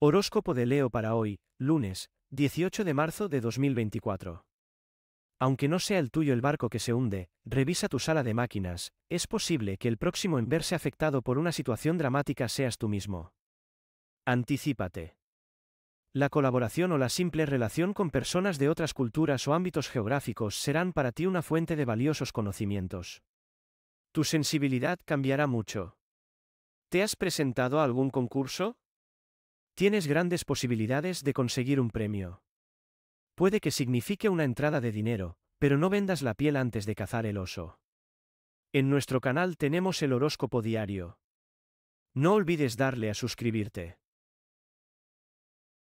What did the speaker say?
Horóscopo de Leo para hoy, lunes, 18 de marzo de 2024. Aunque no sea el tuyo el barco que se hunde, revisa tu sala de máquinas, es posible que el próximo en verse afectado por una situación dramática seas tú mismo. Anticípate. La colaboración o la simple relación con personas de otras culturas o ámbitos geográficos serán para ti una fuente de valiosos conocimientos. Tu sensibilidad cambiará mucho. ¿Te has presentado a algún concurso? Tienes grandes posibilidades de conseguir un premio. Puede que signifique una entrada de dinero, pero no vendas la piel antes de cazar el oso. En nuestro canal tenemos el horóscopo diario. No olvides darle a suscribirte.